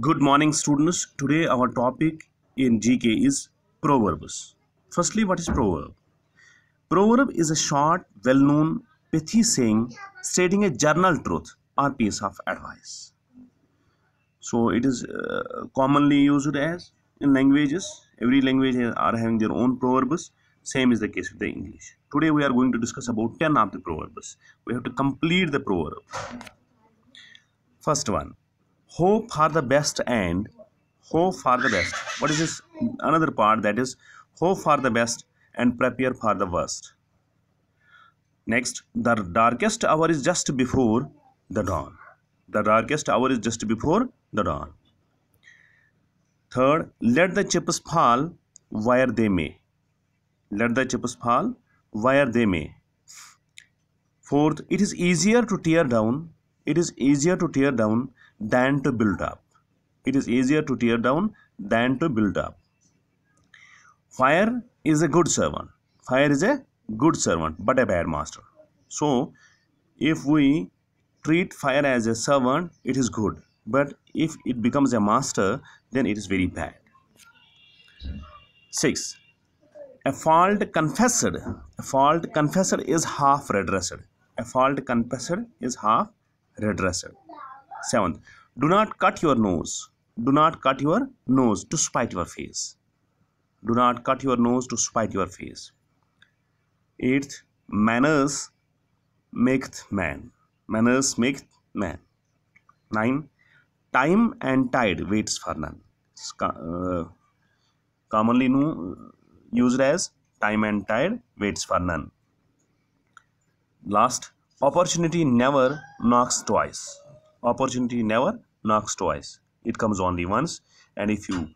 Good morning students. Today our topic in GK is proverbs. Firstly, what is proverb? Proverb is a short, well-known pithy saying stating a general truth or piece of advice. So it is uh, commonly used as in languages. Every language are having their own proverbs. Same is the case with the English. Today we are going to discuss about 10 of the proverbs. We have to complete the proverb. First one hope for the best and hope for the best what is this another part that is hope for the best and prepare for the worst next the darkest hour is just before the dawn the darkest hour is just before the dawn third let the chips fall where they may let the chips fall where they may fourth it is easier to tear down it is easier to tear down than to build up it is easier to tear down than to build up fire is a good servant fire is a good servant but a bad master so if we treat fire as a servant it is good but if it becomes a master then it is very bad 6 a fault confessed a fault confessed is half redressed a fault confessed is half redresser. Seventh, do not cut your nose. Do not cut your nose to spite your face. Do not cut your nose to spite your face. Eighth, manners maketh man. Manners maketh man. Nine, time and tide waits for none. Uh, commonly used as time and tide waits for none. Last, opportunity never knocks twice opportunity never knocks twice it comes only once and if you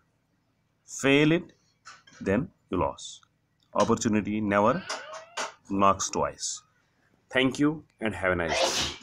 fail it then you lose opportunity never knocks twice thank you and have a nice day